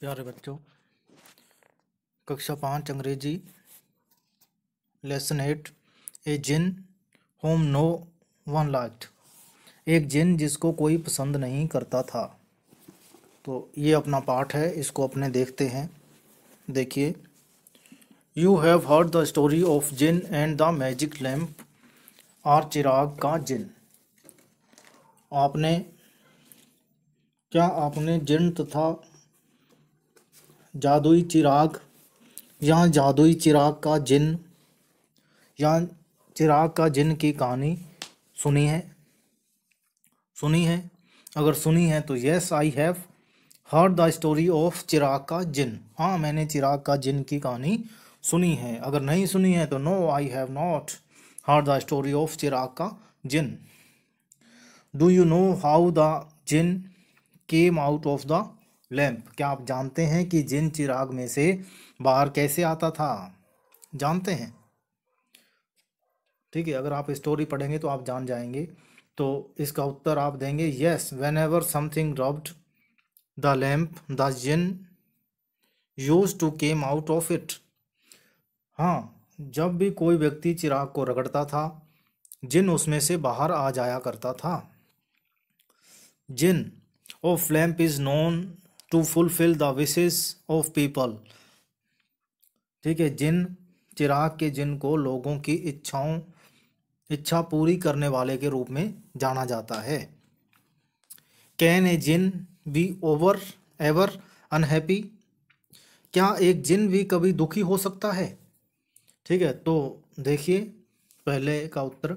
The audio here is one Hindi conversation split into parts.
प्यारे बच्चों कक्षा पाँच अंग्रेजी lesson eight a jinn home no one light एक जिन जिसको कोई पसंद नहीं करता था तो ये अपना पाठ है इसको अपने देखते हैं देखिए you have heard the story of jinn and the magic lamp और चिराग का जिन आपने क्या आपने जिन तथा जादुई चिराग या जादुई चिराग का जिन या चिराग का जिन की कहानी सुनी है सुनी है अगर सुनी है तो yes I have heard the story of चिराग का जिन हाँ मैंने चिराग का जिन की कहानी सुनी है अगर नहीं सुनी है तो no I have not heard the story of चिराग का जिन do you know how the jinn came out of the lamp क्या आप जानते हैं कि जिन चिराग में से बाहर कैसे आता था जानते हैं ठीक है अगर आप स्टोरी पढ़ेंगे तो आप जान जाएंगे तो इसका उत्तर आप देंगे yes whenever something rubbed the lamp the jinn used to came out of it हाँ जब भी कोई व्यक्ति चिराग को रगड़ता था जिन उसमें से बाहर आ जाया करता था jinn of lamp is known to fulfil the wishes of people ठीक है जिन चिराग के जिन को लोगों की इच्छाओं इच्छा पूरी करने वाले के रूप में जाना जाता है can a jinn be over ever unhappy क्या एक जिन भी कभी दुखी हो सकता है ठीक है तो देखिए पहले का उत्तर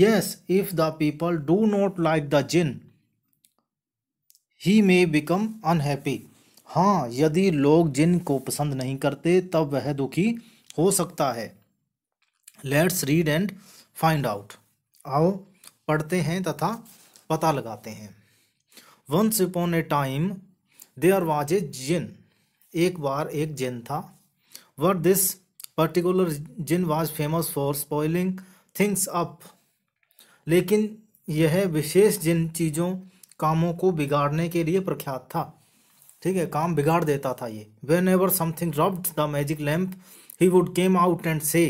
yes if the people do not like the jinn he may become unhappy हाँ यदि लोग जिन को पसंद नहीं करते तब वह दुखी हो सकता है let's read and find out आओ पढ़ते हैं तथा पता लगाते हैं once upon a time there was a jinn एक बार एक जिन था where this particular jinn was famous for spoiling things up लेकिन यह विशेष जिन चीज़ों कामों को बिगाड़ने के लिए प्रख्यात था ठीक है काम बिगाड़ देता था ये whenever something rubbed the magic lamp he would came out and say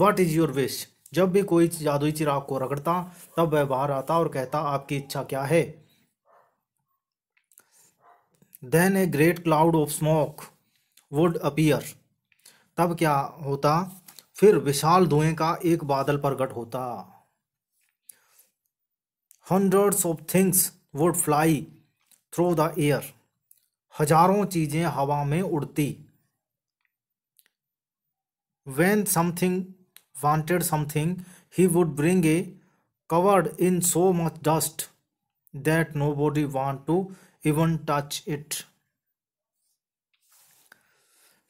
what is your wish जब भी कोई जादुई चिराग को रगड़ता तब वह बाहर आता और कहता आपकी इच्छा क्या है then a great cloud of smoke would appear तब क्या होता फिर विशाल धुएं का एक बादल प्रकट होता hundreds of things would fly through the air हजारों चीज़ें हवा में उड़ती when something wanted something he would bring a covered in so much dust that nobody want to even touch it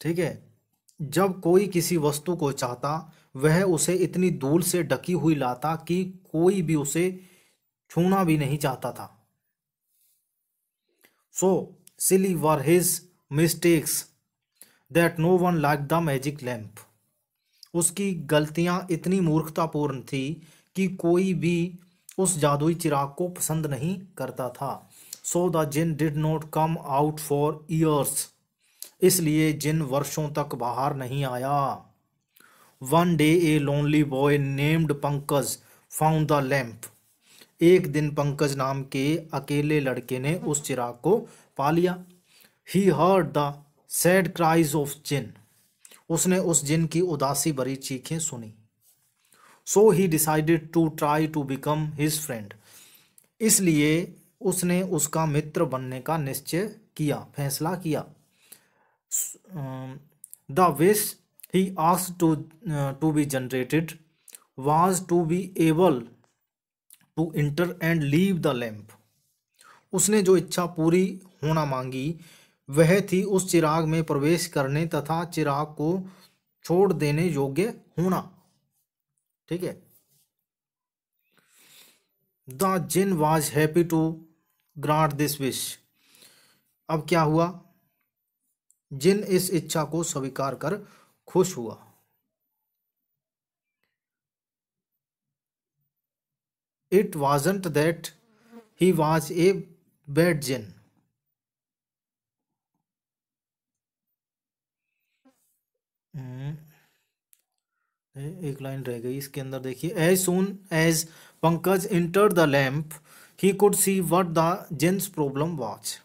ठीक है जब कोई किसी वस्तु को चाहता वह उसे इतनी धूल से ढकी हुई लाता कि कोई भी उसे छूना भी नहीं चाहता था So silly were his mistakes that no one liked the magic lamp. उसकी गलतियाँ इतनी मूर्खतापूर्ण थी कि कोई भी उस जादुई चिराग को पसंद नहीं करता था so the jinn did not come out for years इसलिए जिन वर्षों तक बाहर नहीं आया one day a lonely boy named Pankaj found the lamp एक दिन पंकज नाम के अकेले लड़के ने उस चिराग को पा लिया he heard the sad cries of jinn उसने उस जिन की उदासी भरी चीखें सुनी so he decided to try to become his friend इसलिए उसने उसका मित्र बनने का निश्चय किया फैसला किया the wish he ask to to be generated was to be able to enter and leave the lamp उसने जो इच्छा पूरी होना मांगी वह थी उस चिराग में प्रवेश करने तथा चिराग को छोड़ देने योग्य होना ठीक है the jinn was happy to grant this wish अब क्या हुआ जिन इस इच्छा को स्वीकार कर खुश हुआ it wasn't that he was a bad gen. Hmm. एक लाइन रह गई इसके अंदर देखिए as soon as Pankaj enter the lamp he could see what the jinn's problem was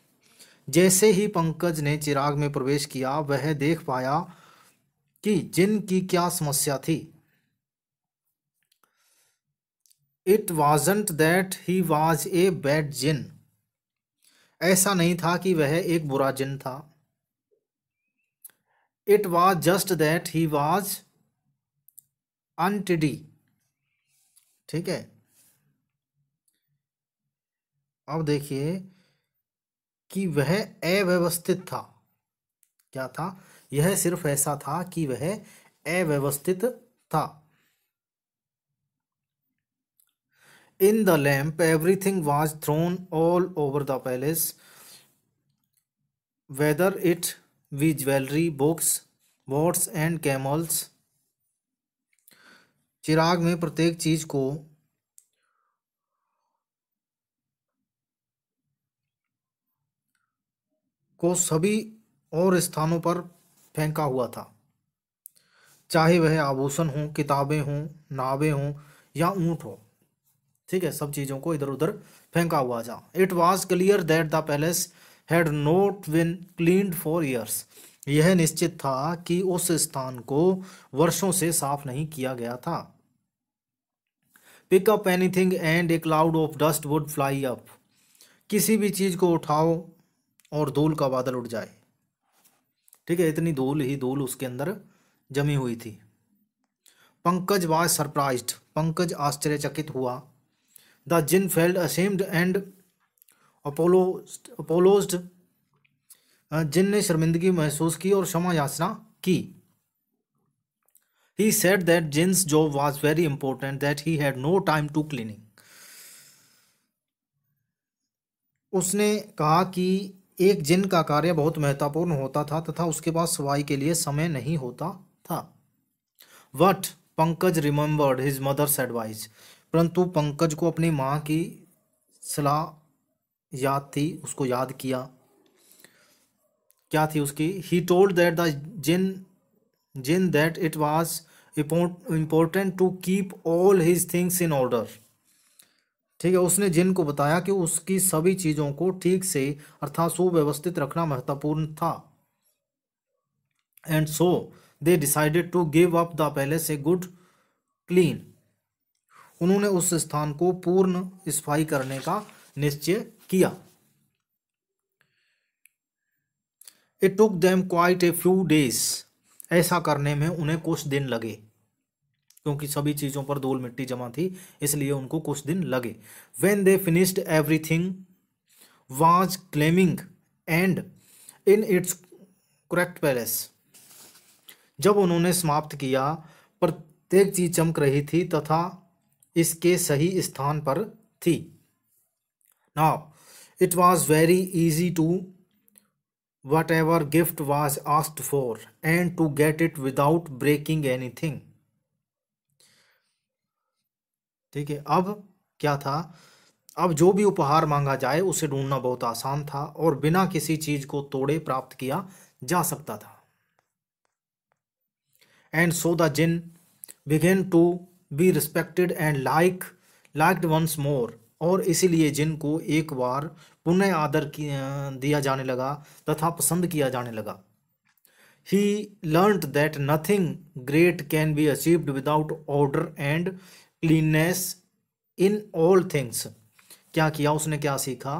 जैसे ही पंकज ने चिराग में प्रवेश किया वह देख पाया कि जिन की क्या समस्या थी it wasn't that he was a bad jinn ऐसा नहीं था कि वह एक बुरा जिन था it was just that he was untidy ठीक है अब देखिए कि वह अव्यवस्थित था क्या था यह सिर्फ ऐसा था कि वह अव्यवस्थित था in the lamp everything was thrown all over the palace whether it be jewellery books watts and camels चिराग में प्रत्येक चीज को को सभी और स्थानों पर फेंका हुआ था चाहे वह आभूषण हो किताबें हों नावें हों या ऊंट हों ठीक है सब चीज़ों को इधर उधर फेंका हुआ जा it was clear that the palace had not been clean for years यह निश्चित था कि उस स्थान को वर्षों से साफ नहीं किया गया था pick up anything and a cloud of dust would fly up किसी भी चीज़ को उठाओ और धूल का बादल उठ जाए ठीक है इतनी धूल ही धूल उसके अंदर जमी हुई थी पंकज वाज सरप्राइज्ड पंकज आश्चर्यचकित हुआ The Jinn felt ashamed and apologized. जिन ने शर्मिंदगी महसूस की और क्षमा याचना की he said that jinn's job was very important that he had no time to cleaning उसने कहा कि एक जिन का कार्य बहुत महत्वपूर्ण होता था तथा उसके पास सफाई के लिए समय नहीं होता था but Pankaj remembered his mother's advice परंतु पंकज को अपनी माँ की सलाह याद थी उसको याद किया क्या थी उसकी he told that the jinn jinn that it was important to keep all his things in order ठीक है उसने जिन को बताया कि उसकी सभी चीज़ों को ठीक से अर्थात सुव्यवस्थित रखना महत्वपूर्ण था and so they decided to give up the palace a good clean उन्होंने उस स्थान को पूर्ण स्फाई करने का निश्चय किया it took them quite a few days ऐसा करने में उन्हें कुछ दिन लगे क्योंकि सभी चीज़ों पर धूल मिट्टी जमा थी इसलिए उनको कुछ दिन लगे when they finished everything was gleaming and in its correct palace जब उन्होंने समाप्त किया प्रत्येक चीज चमक रही थी तथा इसके सही स्थान पर थी ना it was very easy to whatever gift was asked for and to get it without breaking anything ठीक है अब क्या था अब जो भी उपहार मांगा जाए उसे ढूंढना बहुत आसान था और बिना किसी चीज को तोड़े प्राप्त किया जा सकता था and so the jinn began to be respected and like liked once more और इसीलिए जिनको एक बार पुनः आदर दिया जाने लगा तथा पसंद किया जाने लगा he learn that nothing great can be achieved without order and cleanness in all things क्या किया उसने क्या सीखा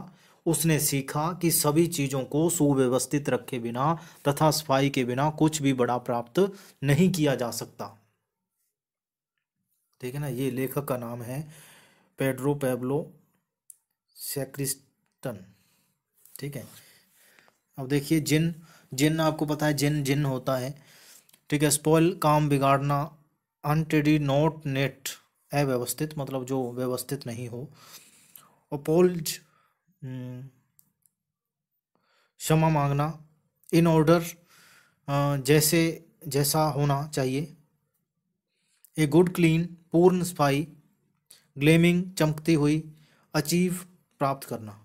उसने सीखा कि सभी चीज़ों को सुव्यवस्थित रखे बिना तथा सफाई के बिना कुछ भी बड़ा प्राप्त नहीं किया जा सकता ठीक है ना ये लेखक का नाम है पेड्रो पेब्लो सेक्रिस्टन ठीक है अब देखिए जिन जिन आपको पता है जिन जिन होता है ठीक है स्पॉइल काम बिगाड़ना अनटेडी नोट नेट अव्यवस्थित मतलब जो व्यवस्थित नहीं हो अपोल्ज हम्म, क्षमा मांगना इन ऑर्डर जैसे जैसा होना चाहिए ए गुड क्लीन पूर्ण सफाई ग्लेमिंग चमकती हुई अचीव प्राप्त करना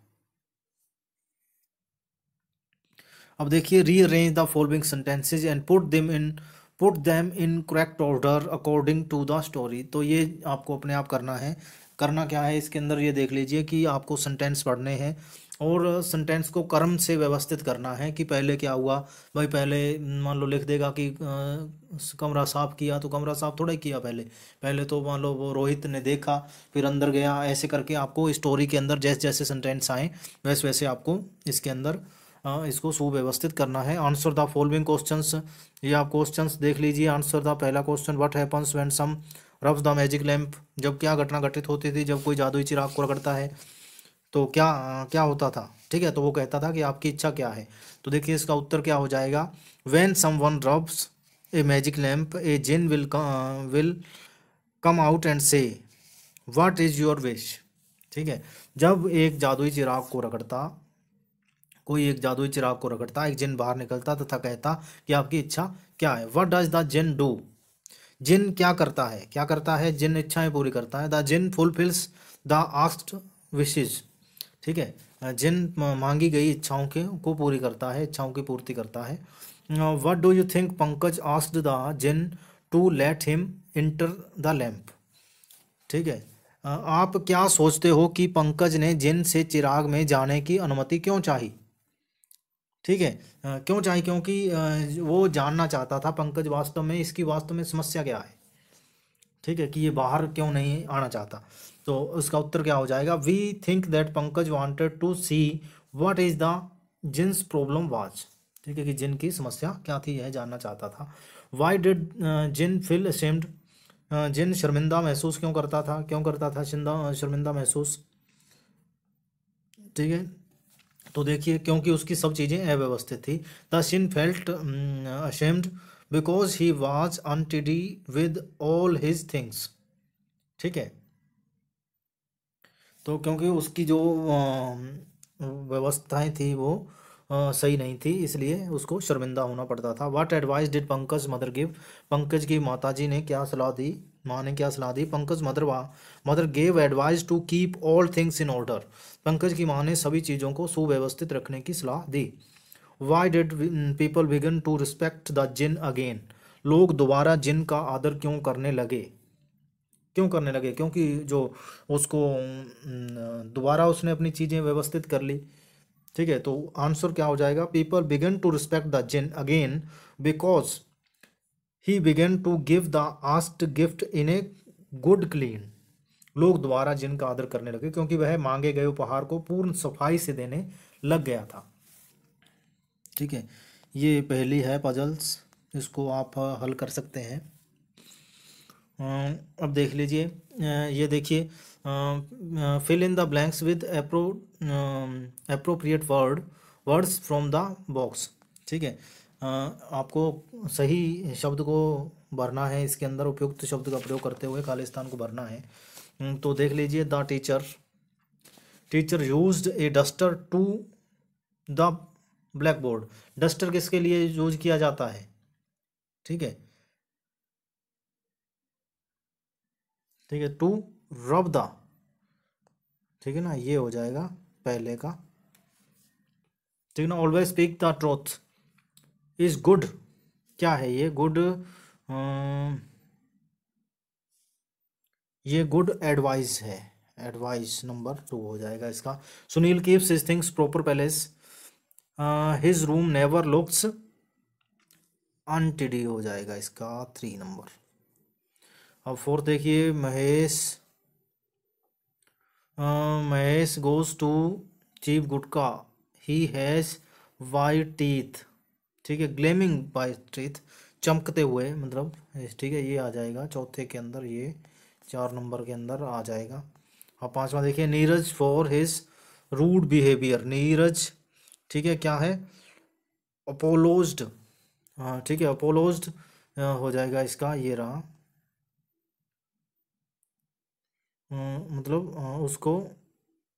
अब देखिए rearrange the following sentences and put them in put them in correct order according to the story तो ये आपको अपने आप करना है करना क्या है इसके अंदर ये देख लीजिए कि आपको सेंटेंस पढ़ने हैं और सेंटेंस को कर्म से व्यवस्थित करना है कि पहले क्या हुआ भाई पहले मान लो लिख देगा कि कमरा साफ किया तो कमरा साफ थोड़ा ही किया पहले पहले तो मान लो वो रोहित ने देखा फिर अंदर गया ऐसे करके आपको स्टोरी के अंदर जैसे जैसे सेंटेंस आए वैसे वैसे आपको इसके अंदर इसको सुव्यवस्थित करना है आंसर द फॉलोइंग क्वेश्चन ये आप क्वेश्चन देख लीजिए आंसर द पहला question what happens when some rub the magic lamp जब क्या घटना घटित होती थी जब कोई जादुई चिराग को रगड़ता है तो क्या क्या होता था ठीक है तो वो कहता था कि आपकी इच्छा क्या है तो देखिए इसका उत्तर क्या हो जाएगा when someone rubs a magic lamp a jinn will will come out and say what is your wish ठीक है जब एक जादुई चिराग को रगड़ता कोई एक जादुई चिराग को रगड़ता एक जिन बाहर निकलता तथा कहता कि आपकी इच्छा क्या है what does the jinn do जिन क्या करता है क्या करता है जिन इच्छाएं पूरी करता है the jinn fulfils the asked wishes ठीक है जिन मांगी गई इच्छाओं के को पूरी करता है इच्छाओं की पूर्ति करता है what do you think Pankaj asked the jinn to let him enter the lamp ठीक है आप क्या सोचते हो कि पंकज ने जिन से चिराग में जाने की अनुमति क्यों चाहिए ठीक है क्यों चाहिए क्योंकि वो जानना चाहता था पंकज वास्तव में इसकी वास्तव में समस्या क्या है ठीक है कि ये बाहर क्यों नहीं आना चाहता तो उसका उत्तर क्या हो जाएगा we think that Pankaj wanted to see what is the jinn's problem was ठीक है कि जिन की समस्या क्या थी यह जानना चाहता था why did uh, jinn feel ashamed uh, जिन शर्मिंदा महसूस क्यों करता था क्यों करता था शिंदा uh, शर्मिंदा महसूस ठीक है तो देखिए क्योंकि उसकी सब चीज़ें अव्यवस्थित थी the jinn felt ashamed uh, because he was untidy with all his things ठीक है तो क्योंकि उसकी जो व्यवस्थाएं थी वो सही नहीं थी इसलिए उसको शर्मिंदा होना पड़ता था what advice did Pankaj mother give Pankaj की माताजी ने क्या सलाह दी माँ ने क्या सलाह दी पंकज मदर वा mother gave advice to keep all things in order Pankaj की माँ ने सभी चीज़ों को सुव्यवस्थित रखने की सलाह दी why did people begin to respect the jinn again लोग दोबारा जिन का आदर क्यों करने लगे क्यों करने लगे क्योंकि जो उसको mm, दोबारा उसने अपनी चीज़ें व्यवस्थित कर ली ठीक है तो आंसर क्या हो जाएगा people begin to respect the jinn again because he began to give the आस्ट gift in a good clean लोग द्वारा का आदर करने लगे क्योंकि वह मांगे गए उपहार को पूर्ण सफाई से देने लग गया था ठीक है ये पहली है पजल्स इसको आप हल कर सकते हैं अब देख लीजिए ये देखिए fill in the blanks with अप्रो appropriate word words from the box ठीक है आपको सही शब्द को भरना है इसके अंदर उपयुक्त शब्द का प्रयोग करते हुए स्थान को भरना है तो देख लीजिए the teacher teacher use a duster to the black board duster किसके लिए यूज किया जाता है ठीक है ठीक है टू रब द ठीक है ना ये हो जाएगा पहले का ठीक ना always speak the truth is good क्या है ये गुड ये गुड एडवाइस है एडवाइस नंबर टू हो जाएगा इसका Sunil keeps his things proper place his room never looks अन हो जाएगा इसका थ्री नंबर अब फोर्थ देखिए Mahesh Mahesh goes to cheap gutka he has white teeth ठीक है ग्लेमिंग वाइट टीथ चमकते हुए मतलब ठीक है ये आ जाएगा चौथे के अंदर ये चार नंबर के अंदर आ जाएगा अब पांचवा देखिए Neeraj for his rude behaviour Neeraj ठीक है क्या है अपोलोज्ड हाँ ठीक है अपोलोज्ड हाँ, हो जाएगा इसका ये रहा हम्म, मतलब हाँ, उसको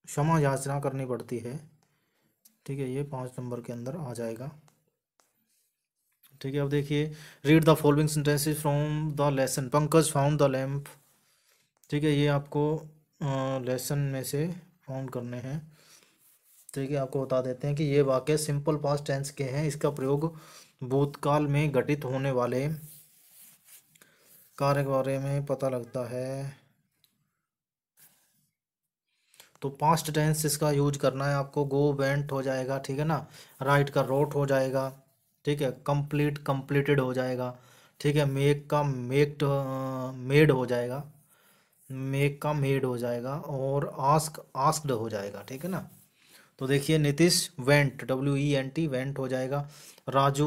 क्षमा याचना करनी पड़ती है ठीक है ये पाँच नंबर के अंदर आ जाएगा ठीक है अब देखिए read the following sentences from the lesson Pankaj found the lamp ठीक है ये आपको लेसन हाँ, में से फाउंड करने हैं ठीक है आपको बता देते हैं कि ये वाक्य सिंपल पास टेंस के हैं इसका प्रयोग भूतकाल में घटित होने वाले कार्य के बारे में पता लगता है तो पास्ट टेंस इसका यूज करना है आपको गो बेंट हो जाएगा ठीक है ना राइट का रोट हो जाएगा ठीक है कंप्लीट कंप्लीटेड हो जाएगा ठीक है मेक का मेक्ड मेड हो जाएगा मेक का मेड हो जाएगा और आस्क आस्क्ड हो जाएगा ठीक है ना तो देखिए Nitish went W E N T went हो जाएगा राजू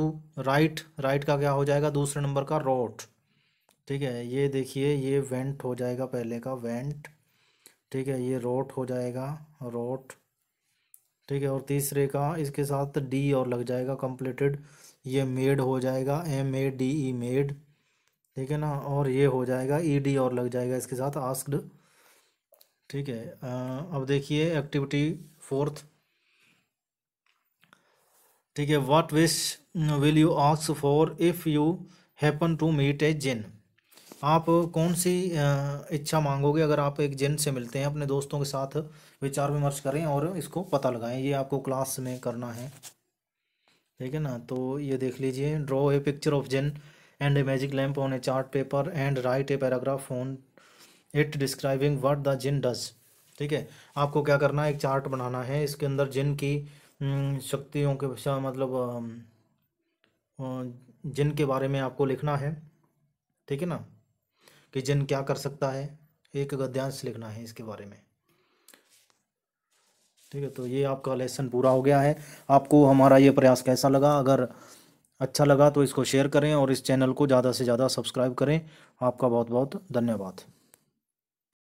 राइट राइट का क्या हो जाएगा दूसरे नंबर का रोट ठीक है ये देखिए ये वेंट हो जाएगा पहले का वेंट ठीक है ये रोट हो जाएगा रोट ठीक है और तीसरे का इसके साथ डी और लग जाएगा कंप्लीटेड ये मेड हो जाएगा M A D E made ठीक है ना और ये हो जाएगा ई e डी और लग जाएगा इसके साथ आस्क्ड ठीक है अब देखिए एक्टिविटी फोर्थ ठीक है what wish will you ask for if you happen to meet a jinn आप कौन सी इच्छा मांगोगे अगर आप एक जिन से मिलते हैं अपने दोस्तों के साथ विचार विमर्श करें और इसको पता लगाएं ये आपको क्लास में करना है ठीक है ना तो ये देख लीजिए draw a picture of jinn and a magic lamp on a chart paper and write a paragraph on it describing what the jinn does ठीक है आपको क्या करना है एक चार्ट बनाना है इसके अंदर जिन की हम्म, शक्तियों के मतलब मतलब जिनके बारे में आपको लिखना है ठीक है ना कि जिन क्या कर सकता है एक गद्यांश लिखना है इसके बारे में ठीक है तो ये आपका लेसन पूरा हो गया है आपको हमारा ये प्रयास कैसा लगा अगर अच्छा लगा तो इसको शेयर करें और इस चैनल को ज़्यादा से ज़्यादा सब्सक्राइब करें आपका बहुत बहुत धन्यवाद